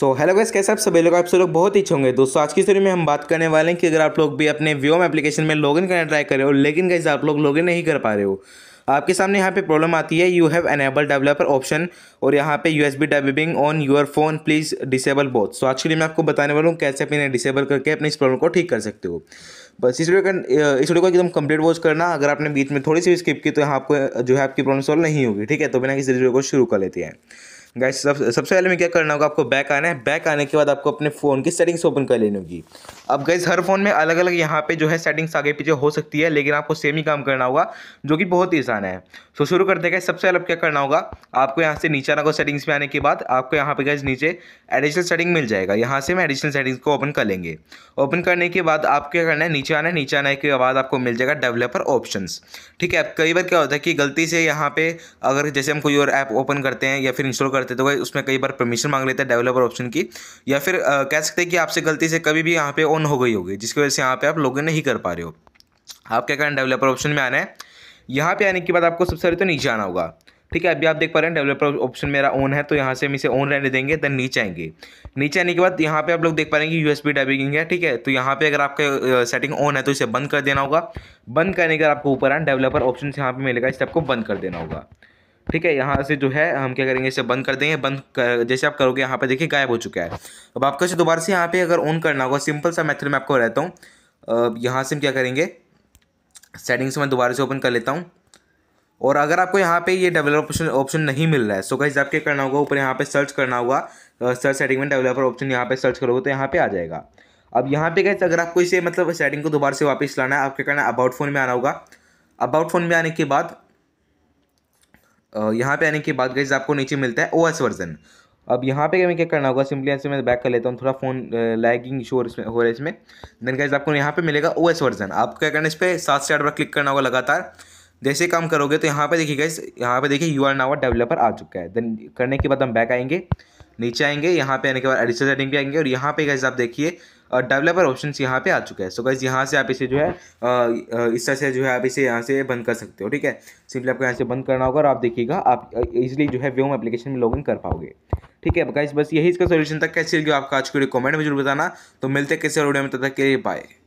so hello guys कैसे आप सभी लोग आप सब लोग बहुत ही अच्छे होंगे दोस्तों आज की स्टोरी में हम बात करने वाले हैं कि अगर आप लोग भी अपने व्योम एप्लीकेशन में लॉगिन करना ट्राई कर रहे हो लेकिन गैस आप लोग लॉगिन नहीं कर पा रहे हो आपके सामने यहाँ पे प्रॉब्लम आती है you have enable developer option और यहाँ पे U S B debugging on your phone please disable both so आज के लिए मैं आपको बताने वाला हूँ कैसे अपने डिसेबल करके अपने इस प्रॉब्लम को ठीक कर सकते हो बस इस वीडियो का इस वीडियो को एकदम कंप्लीट वॉच करना अगर आपने बीच में थोड़ी सी स्किप की तो यहाँ आपको जो है आपकी प्रॉब्लम सॉल्व नहीं होगी ठीक है तो बिना किसी वीडियो को शुरू कर लेते हैं गाइस सब सबसे पहले मैं क्या करना होगा आपको बैक आना है बैक आने के बाद आपको अपने फ़ोन की सेटिंग्स ओपन कर लेनी होगी अब गाइस हर फ़ोन में अलग अलग यहाँ पे जो है सेटिंग्स आगे पीछे हो सकती है लेकिन आपको सेम ही काम करना होगा जो कि बहुत ही आसान है सो शुरू करते गए सबसे पहले क्या करना होगा आपको यहाँ से नीचे आना होगा सेटिंग्स में आने के बाद आपको यहाँ पर गाइज नीचे एडिशनल सेटिंग मिल जाएगा यहाँ से हम एडिशनल सेटिंग्स को ओपन कर लेंगे ओपन करने के बाद आप क्या करना है नीचे आना है नीचे आने के बाद आपको मिल जाएगा डेवलपर ऑप्शन ठीक है कई बार क्या होता है कि गलती से यहाँ पर अगर जैसे हम कोई और ऐप ओपन करते हैं या फिर इंस्टॉल करते तो उसमें कई बार परमिशन मांग लेते हैं डेवलपर ऑप्शन की या फिर आ, कह सकते हैं कि आपसे गलती से कभी भी यहाँ पे ऑन हो गई होगी जिसकी वजह से यहाँ पे आप लॉगिन नहीं कर पा रहे हो आप क्या करें डेवलपर ऑप्शन में आना है यहाँ पे आने के बाद आपको सबसे पहले तो नीचे आना होगा ठीक है अभी आप देख पा रहे हैं डेवलपर ऑप्शन मेरा ऑन है तो यहाँ से हम इसे ऑन रहने देंगे देन नीचे आएंगे नीचे आने के बाद यहाँ पे आप लोग देख पा रहे हैं कि यूएसबी डेबिंग है ठीक है तो यहाँ पे अगर आपका सेटिंग ऑन है तो इसे बंद कर देना होगा बंद करने के बाद आपको ऊपर आना डेवलपर ऑप्शन से यहाँ पर मिलेगा इसे आपको बंद कर देना होगा ठीक है यहाँ से जो है हम क्या करेंगे इसे बंद कर देंगे बंद कर, जैसे आप करोगे यहाँ पे देखिए गायब हो चुका है अब आपको इसे दोबारा से यहाँ पे अगर ऑन करना होगा सिंपल सा मेथड मैं आपको रहता हूँ यहाँ से हम क्या करेंगे सेटिंग्स मैं दोबारा से ओपन कर लेता हूँ और अगर आपको यहाँ पे ये डेवलपर ऑप्शन ऑप्शन नहीं मिल रहा है सो कहीं आप क्या करना होगा ऊपर यहाँ पे सर्च करना होगा सर्च सेटिंग में डेवलपर ऑप्शन यहाँ पे सर्च करोगे तो यहाँ पे आ जाएगा अब यहाँ पे गाइज अगर आपको इसे मतलब सेटिंग को दोबारा से वापस लाना है आप क्या करना है अबाउट फ़ोन में आना होगा अबाउट फ़ोन में आने के बाद यहाँ पे आने के बाद गई आपको नीचे मिलता है ओ वर्जन अब यहाँ पे हमें क्या करना होगा सिंपली ऐसे मैं बैक कर लेता हूँ थोड़ा फोन लैगिंग इशू हो रहा है इसमें देन गाइज आपको यहाँ पे मिलेगा ओ वर्जन आपको क्या करना इस पर सात से आठ बार क्लिक करना होगा लगातार जैसे काम करोगे तो यहाँ पे देखिए गाइज यहाँ पे देखिए यू आर नावर डेवलपर आ चुका है देन करने के बाद हम बैक आएंगे नीचे आएंगे यहाँ पे आने के बाद एडिशनल सेटिंग भी आएंगे और यहाँ पे गाइज आप देखिए डेवलपर ऑप्शन यहाँ पे आ चुका है सो गाइज यहाँ से आप इसे जो है इस तरह से जो है आप इसे यहाँ से बंद कर सकते हो ठीक है सिंपली आपको यहाँ से बंद करना होगा और आप देखिएगा आप इजिली जो है व्योम एप्लीकेशन में लॉग कर पाओगे ठीक है गाइज बस यही इसका सोल्यूशन था कैसे आपका आज के रिकॉमेंट में जरूर बताना तो मिलते कैसे और वीडियो में तब तक के लिए बाय